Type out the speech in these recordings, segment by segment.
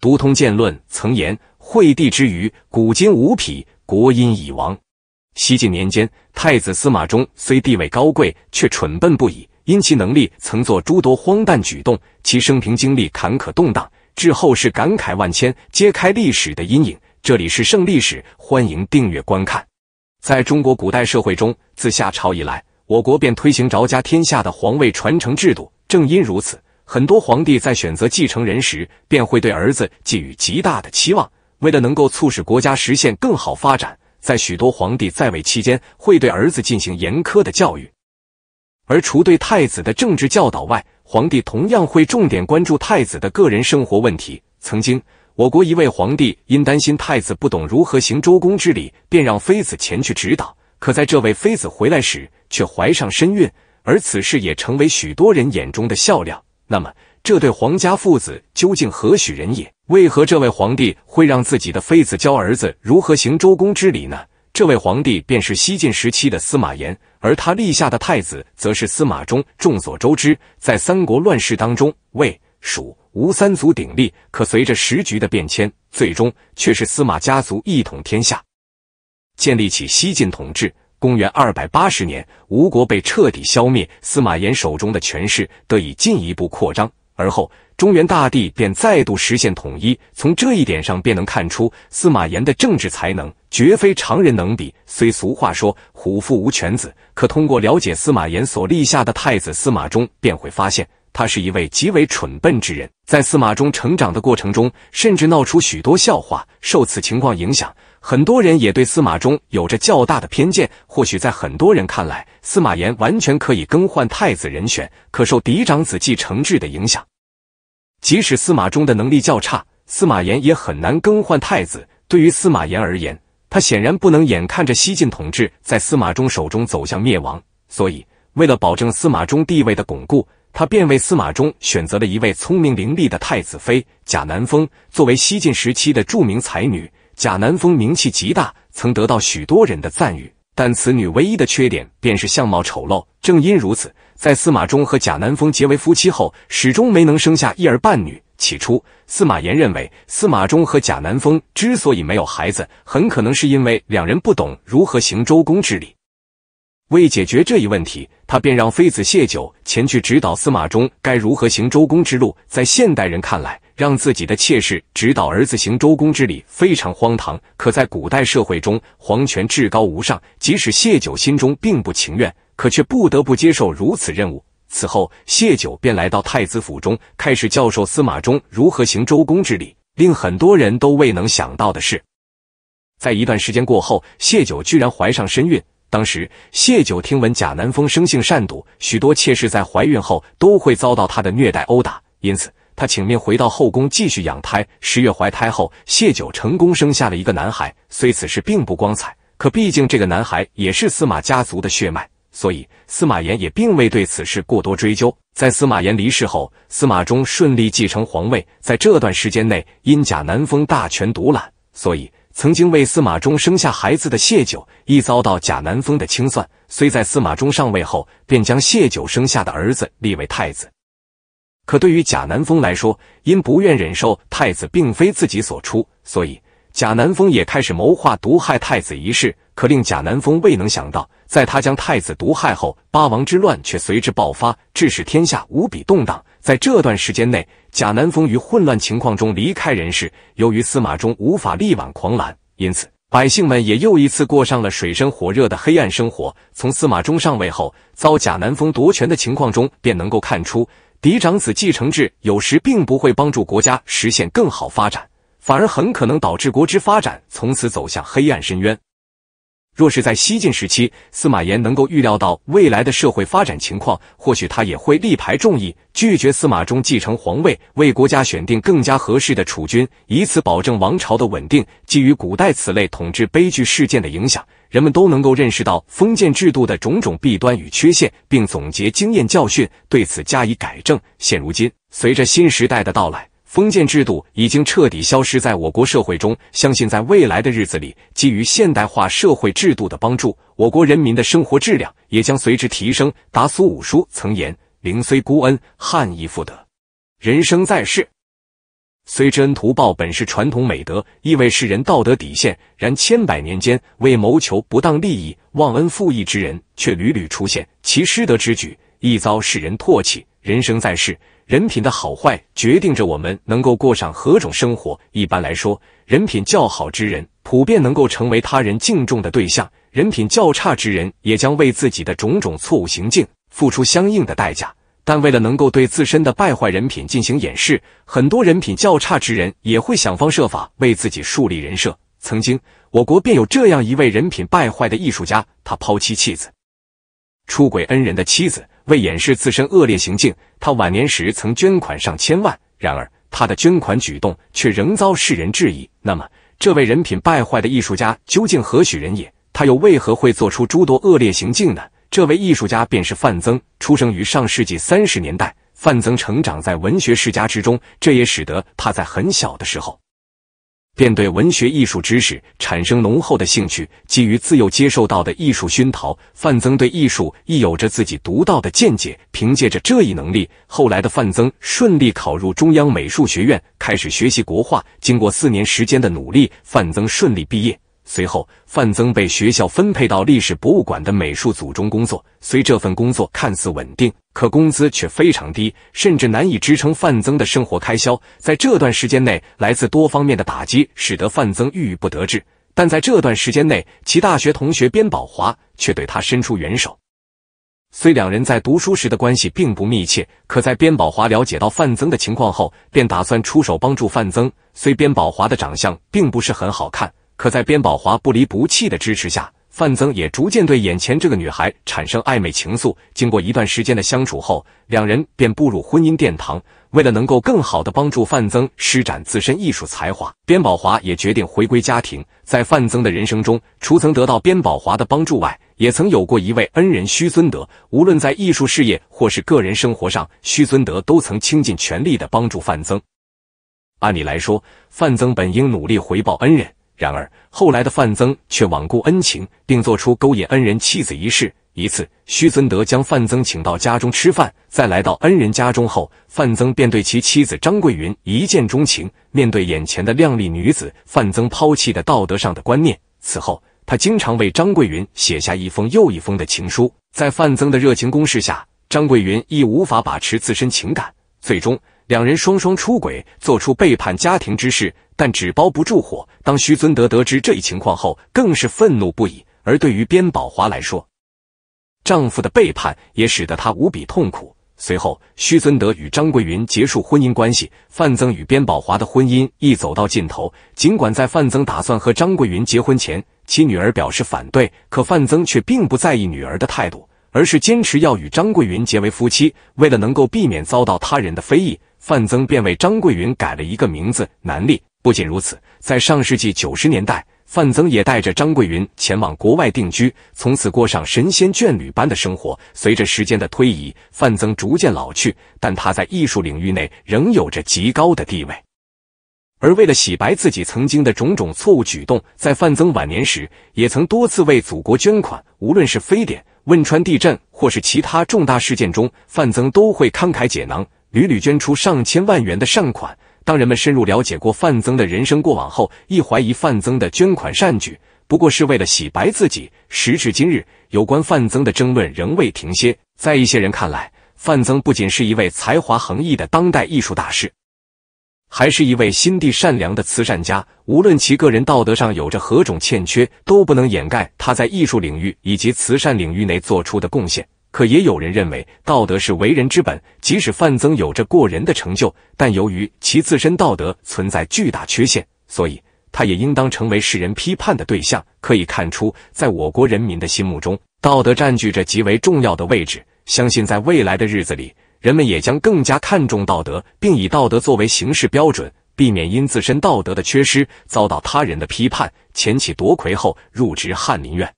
读通鉴论曾言：“惠帝之余，古今无匹。国因已亡。”西晋年间，太子司马衷虽地位高贵，却蠢笨不已，因其能力曾做诸多荒诞举动。其生平经历坎坷动荡，致后世感慨万千，揭开历史的阴影。这里是圣历史，欢迎订阅观看。在中国古代社会中，自夏朝以来，我国便推行着家天下的皇位传承制度。正因如此。很多皇帝在选择继承人时，便会对儿子寄予极大的期望。为了能够促使国家实现更好发展，在许多皇帝在位期间，会对儿子进行严苛的教育。而除对太子的政治教导外，皇帝同样会重点关注太子的个人生活问题。曾经，我国一位皇帝因担心太子不懂如何行周公之礼，便让妃子前去指导。可在这位妃子回来时，却怀上身孕，而此事也成为许多人眼中的笑料。那么，这对皇家父子究竟何许人也？为何这位皇帝会让自己的妃子教儿子如何行周公之礼呢？这位皇帝便是西晋时期的司马炎，而他立下的太子则是司马衷。众所周知，在三国乱世当中，魏、蜀、吴三足鼎立，可随着时局的变迁，最终却是司马家族一统天下，建立起西晋统治。公元二百八十年，吴国被彻底消灭，司马炎手中的权势得以进一步扩张。而后，中原大地便再度实现统一。从这一点上便能看出，司马炎的政治才能绝非常人能比。虽俗话说“虎父无犬子”，可通过了解司马炎所立下的太子司马衷，便会发现他是一位极为蠢笨之人。在司马衷成长的过程中，甚至闹出许多笑话。受此情况影响。很多人也对司马衷有着较大的偏见，或许在很多人看来，司马炎完全可以更换太子人选。可受嫡长子继承制的影响，即使司马衷的能力较差，司马炎也很难更换太子。对于司马炎而言，他显然不能眼看着西晋统治在司马衷手中走向灭亡，所以为了保证司马衷地位的巩固，他便为司马衷选择了一位聪明伶俐的太子妃贾南风。作为西晋时期的著名才女。贾南风名气极大，曾得到许多人的赞誉，但此女唯一的缺点便是相貌丑陋。正因如此，在司马衷和贾南风结为夫妻后，始终没能生下一儿半女。起初，司马炎认为司马衷和贾南风之所以没有孩子，很可能是因为两人不懂如何行周公之礼。为解决这一问题，他便让妃子谢九前去指导司马衷该如何行周公之路。在现代人看来，让自己的妾室指导儿子行周公之礼，非常荒唐。可在古代社会中，皇权至高无上，即使谢九心中并不情愿，可却不得不接受如此任务。此后，谢九便来到太子府中，开始教授司马衷如何行周公之礼。令很多人都未能想到的是，在一段时间过后，谢九居然怀上身孕。当时，谢九听闻贾南风生性善妒，许多妾室在怀孕后都会遭到他的虐待殴打，因此。他请命回到后宫继续养胎，十月怀胎后，谢九成功生下了一个男孩。虽此事并不光彩，可毕竟这个男孩也是司马家族的血脉，所以司马炎也并未对此事过多追究。在司马炎离世后，司马衷顺利继承皇位。在这段时间内，因贾南风大权独揽，所以曾经为司马衷生下孩子的谢九，一遭到贾南风的清算。虽在司马衷上位后，便将谢九生下的儿子立为太子。可对于贾南风来说，因不愿忍受太子并非自己所出，所以贾南风也开始谋划毒害太子一事。可令贾南风未能想到，在他将太子毒害后，八王之乱却随之爆发，致使天下无比动荡。在这段时间内，贾南风于混乱情况中离开人世。由于司马衷无法力挽狂澜，因此百姓们也又一次过上了水深火热的黑暗生活。从司马衷上位后遭贾南风夺权的情况中，便能够看出。嫡长子继承制有时并不会帮助国家实现更好发展，反而很可能导致国之发展从此走向黑暗深渊。若是在西晋时期，司马炎能够预料到未来的社会发展情况，或许他也会力排众议，拒绝司马衷继承皇位，为国家选定更加合适的储君，以此保证王朝的稳定。基于古代此类统治悲剧事件的影响，人们都能够认识到封建制度的种种弊端与缺陷，并总结经验教训，对此加以改正。现如今，随着新时代的到来。封建制度已经彻底消失在我国社会中，相信在未来的日子里，基于现代化社会制度的帮助，我国人民的生活质量也将随之提升。达苏五叔曾言：“灵虽孤恩，汉亦复得。人生在世，虽知恩图报本是传统美德，亦为世人道德底线。然千百年间，为谋求不当利益，忘恩负义之人却屡屡出现，其失德之举，亦遭世人唾弃。”人生在世，人品的好坏决定着我们能够过上何种生活。一般来说，人品较好之人，普遍能够成为他人敬重的对象；人品较差之人，也将为自己的种种错误行径付出相应的代价。但为了能够对自身的败坏人品进行掩饰，很多人品较差之人也会想方设法为自己树立人设。曾经，我国便有这样一位人品败坏的艺术家，他抛妻弃子。出轨恩人的妻子，为掩饰自身恶劣行径，他晚年时曾捐款上千万，然而他的捐款举动却仍遭世人质疑。那么，这位人品败坏的艺术家究竟何许人也？他又为何会做出诸多恶劣行径呢？这位艺术家便是范曾，出生于上世纪三十年代。范曾成长在文学世家之中，这也使得他在很小的时候。便对文学艺术知识产生浓厚的兴趣，基于自幼接受到的艺术熏陶，范增对艺术亦有着自己独到的见解。凭借着这一能力，后来的范增顺利考入中央美术学院，开始学习国画。经过四年时间的努力，范增顺利毕业。随后，范增被学校分配到历史博物馆的美术组中工作。虽这份工作看似稳定。可工资却非常低，甚至难以支撑范增的生活开销。在这段时间内，来自多方面的打击使得范增郁郁不得志。但在这段时间内，其大学同学边宝华却对他伸出援手。虽两人在读书时的关系并不密切，可在边宝华了解到范增的情况后，便打算出手帮助范增。虽边宝华的长相并不是很好看，可在边宝华不离不弃的支持下。范增也逐渐对眼前这个女孩产生暧昧情愫。经过一段时间的相处后，两人便步入婚姻殿堂。为了能够更好的帮助范增施展自身艺术才华，边宝华也决定回归家庭。在范增的人生中，除曾得到边宝华的帮助外，也曾有过一位恩人徐尊德。无论在艺术事业或是个人生活上，徐尊德都曾倾尽全力的帮助范增。按理来说，范增本应努力回报恩人。然而，后来的范增却罔顾恩情，并做出勾引恩人妻子一事。一次，徐尊德将范增请到家中吃饭，在来到恩人家中后，范增便对其妻子张桂云一见钟情。面对眼前的靓丽女子，范增抛弃的道德上的观念。此后，他经常为张桂云写下一封又一封的情书。在范增的热情攻势下，张桂云亦无法把持自身情感，最终两人双双出轨，做出背叛家庭之事。但纸包不住火。当徐尊德得知这一情况后，更是愤怒不已。而对于边宝华来说，丈夫的背叛也使得她无比痛苦。随后，徐尊德与张桂云结束婚姻关系。范增与边宝华的婚姻一走到尽头，尽管在范增打算和张桂云结婚前，其女儿表示反对，可范增却并不在意女儿的态度，而是坚持要与张桂云结为夫妻。为了能够避免遭到他人的非议。范增便为张桂云改了一个名字，南丽。不仅如此，在上世纪九十年代，范增也带着张桂云前往国外定居，从此过上神仙眷侣般的生活。随着时间的推移，范增逐渐老去，但他在艺术领域内仍有着极高的地位。而为了洗白自己曾经的种种错误举动，在范增晚年时，也曾多次为祖国捐款。无论是非典、汶川地震，或是其他重大事件中，范增都会慷慨解囊。屡屡捐出上千万元的善款。当人们深入了解过范增的人生过往后，亦怀疑范增的捐款善举不过是为了洗白自己。时至今日，有关范增的争论仍未停歇。在一些人看来，范增不仅是一位才华横溢的当代艺术大师，还是一位心地善良的慈善家。无论其个人道德上有着何种欠缺，都不能掩盖他在艺术领域以及慈善领域内做出的贡献。可也有人认为，道德是为人之本。即使范增有着过人的成就，但由于其自身道德存在巨大缺陷，所以他也应当成为世人批判的对象。可以看出，在我国人民的心目中，道德占据着极为重要的位置。相信在未来的日子里，人们也将更加看重道德，并以道德作为行事标准，避免因自身道德的缺失遭到他人的批判。前起夺魁后，入职翰林院。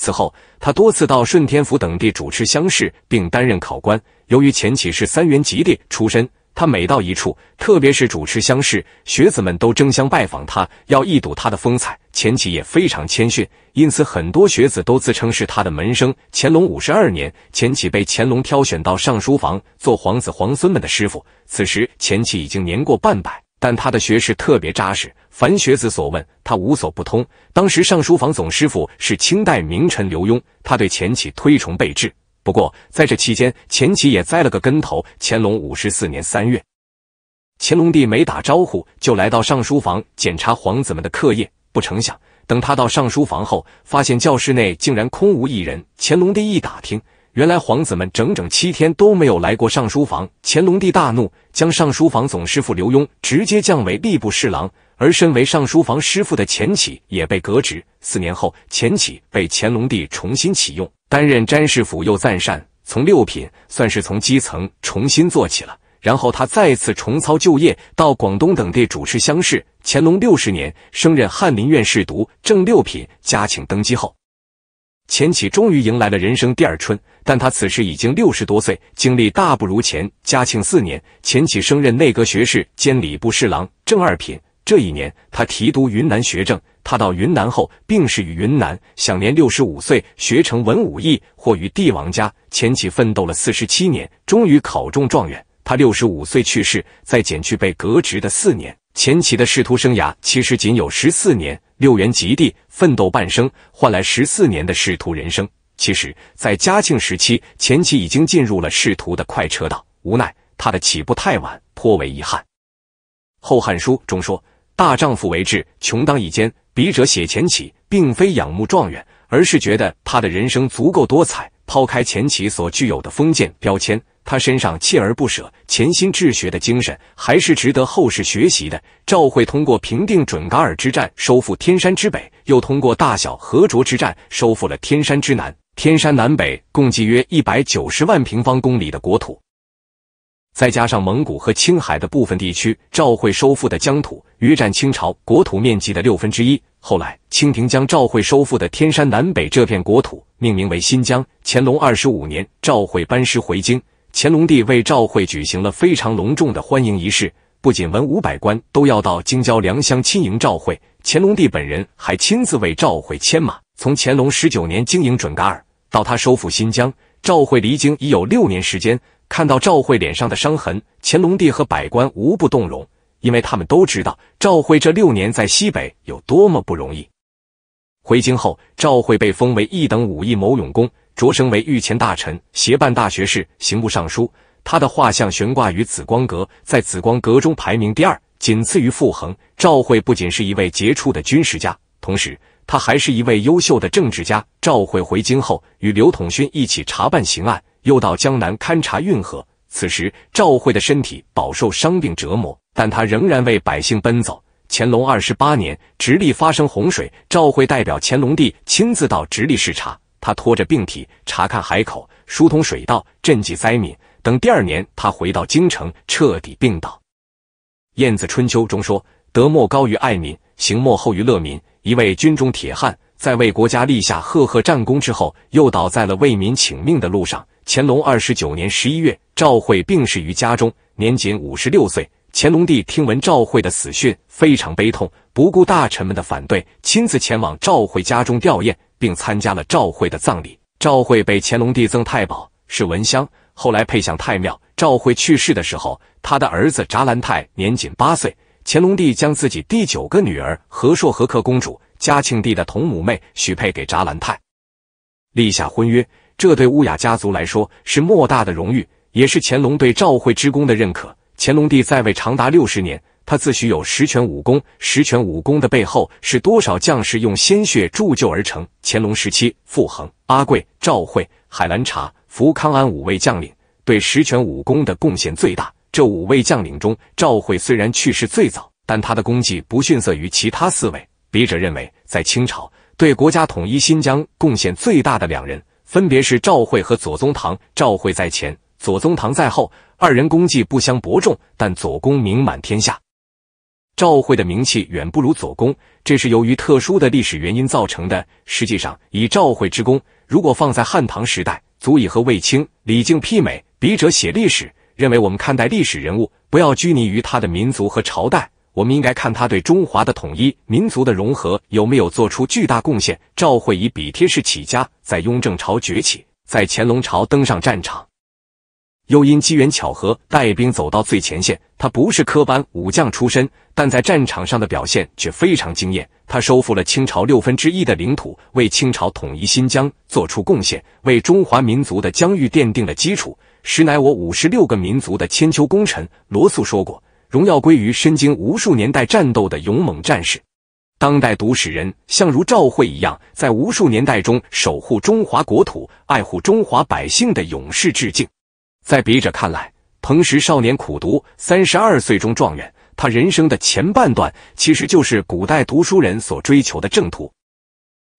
此后，他多次到顺天府等地主持乡试，并担任考官。由于前起是三元及第出身，他每到一处，特别是主持乡试，学子们都争相拜访他，要一睹他的风采。前妻也非常谦逊，因此很多学子都自称是他的门生。乾隆五十二年，前妻被乾隆挑选到上书房做皇子皇孙们的师傅，此时前妻已经年过半百。但他的学识特别扎实，凡学子所问，他无所不通。当时尚书房总师傅是清代名臣刘墉，他对钱起推崇备至。不过在这期间，钱起也栽了个跟头。乾隆五十四年三月，乾隆帝没打招呼就来到尚书房检查皇子们的课业，不成想等他到尚书房后，发现教室内竟然空无一人。乾隆帝一打听。原来皇子们整整七天都没有来过尚书房，乾隆帝大怒，将尚书房总师傅刘墉直接降为吏部侍郎，而身为尚书房师傅的钱起也被革职。四年后，钱起被乾隆帝重新启用，担任詹事府右赞善，从六品，算是从基层重新做起了。然后他再次重操旧业，到广东等地主持乡试。乾隆六十年，升任翰林院侍读，正六品。嘉庆登基后。钱启终于迎来了人生第二春，但他此时已经六十多岁，经历大不如前。嘉庆四年，钱启升任内阁学士兼礼部侍郎，正二品。这一年，他提督云南学政。他到云南后病逝于云南，享年六十五岁。学成文武艺，获于帝王家。钱启奋斗了四十七年，终于考中状元。他六十五岁去世，在减去被革职的四年。钱起的仕途生涯其实仅有十四年，六元及第，奋斗半生，换来十四年的仕途人生。其实，在嘉庆时期，钱起已经进入了仕途的快车道，无奈他的起步太晚，颇为遗憾。《后汉书》中说：“大丈夫为志，穷当益坚。”笔者写钱起，并非仰慕状元，而是觉得他的人生足够多彩。抛开前期所具有的封建标签。他身上锲而不舍、潜心治学的精神还是值得后世学习的。赵惠通过平定准噶尔之战收复天山之北，又通过大小和卓之战收复了天山之南，天山南北共计约一百九十万平方公里的国土，再加上蒙古和青海的部分地区，赵惠收复的疆土约占清朝国土面积的六分之一。后来，清廷将赵惠收复的天山南北这片国土命名为新疆。乾隆二十五年，赵惠班师回京。乾隆帝为赵惠举行了非常隆重的欢迎仪式，不仅文武百官都要到京郊良乡亲迎赵惠，乾隆帝本人还亲自为赵惠牵马。从乾隆十九年经营准噶尔到他收复新疆，赵惠离京已有六年时间。看到赵惠脸上的伤痕，乾隆帝和百官无不动容，因为他们都知道赵惠这六年在西北有多么不容易。回京后，赵惠被封为一等武艺谋勇公。擢升为御前大臣、协办大学士、刑部尚书。他的画像悬挂于紫光阁，在紫光阁中排名第二，仅次于傅恒。赵惠不仅是一位杰出的军事家，同时他还是一位优秀的政治家。赵惠回京后，与刘统勋一起查办刑案，又到江南勘察运河。此时，赵惠的身体饱受伤病折磨，但他仍然为百姓奔走。乾隆二十八年，直隶发生洪水，赵惠代表乾隆帝亲自到直隶视察。他拖着病体查看海口，疏通水道，赈济灾民等。第二年，他回到京城，彻底病倒。《晏子春秋》中说：“德莫高于爱民，行莫厚于乐民。”一位军中铁汉，在为国家立下赫赫战功之后，又倒在了为民请命的路上。乾隆二十九年十一月，赵惠病逝于家中，年仅五十六岁。乾隆帝听闻赵惠的死讯，非常悲痛，不顾大臣们的反对，亲自前往赵惠家中吊唁。并参加了赵惠的葬礼。赵惠被乾隆帝赠太保，是文香，后来配享太庙。赵惠去世的时候，他的儿子札兰泰年仅八岁。乾隆帝将自己第九个女儿和硕和克公主，嘉庆帝的同母妹，许配给札兰泰，立下婚约。这对乌雅家族来说是莫大的荣誉，也是乾隆对赵惠之功的认可。乾隆帝在位长达六十年。他自诩有十全武功，十全武功的背后是多少将士用鲜血铸就而成？乾隆时期，傅恒、阿桂、赵惠、海兰察、福康安五位将领对十全武功的贡献最大。这五位将领中，赵惠虽然去世最早，但他的功绩不逊色于其他四位。笔者认为，在清朝对国家统一新疆贡献最大的两人，分别是赵惠和左宗棠。赵惠在前，左宗棠在后，二人功绩不相伯仲，但左公名满天下。赵惠的名气远不如左公，这是由于特殊的历史原因造成的。实际上，以赵惠之功，如果放在汉唐时代，足以和卫青、李靖媲美。笔者写历史，认为我们看待历史人物，不要拘泥于他的民族和朝代，我们应该看他对中华的统一、民族的融合有没有做出巨大贡献。赵惠以笔帖式起家，在雍正朝崛起，在乾隆朝登上战场。又因机缘巧合，带兵走到最前线。他不是科班武将出身，但在战场上的表现却非常惊艳。他收复了清朝六分之一的领土，为清朝统一新疆做出贡献，为中华民族的疆域奠定了基础，实乃我五十六个民族的千秋功臣。罗素说过：“荣耀归于身经无数年代战斗的勇猛战士。”当代读史人，像如赵慧一样，在无数年代中守护中华国土、爱护中华百姓的勇士，致敬。在笔者看来，彭时少年苦读，三十二岁中状元。他人生的前半段其实就是古代读书人所追求的正途。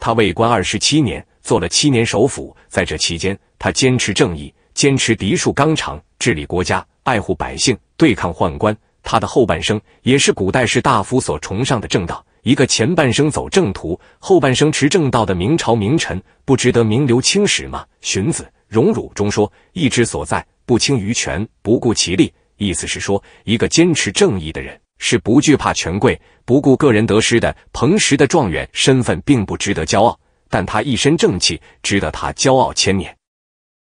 他为官二十七年，做了七年首辅，在这期间，他坚持正义，坚持嫡庶纲常，治理国家，爱护百姓，对抗宦官。他的后半生也是古代士大夫所崇尚的正道。一个前半生走正途，后半生持正道的明朝名臣，不值得名留青史吗？荀子。荣辱中说，义之所在，不轻于权，不顾其利。意思是说，一个坚持正义的人，是不惧怕权贵，不顾个人得失的。彭时的状元身份并不值得骄傲，但他一身正气，值得他骄傲千年。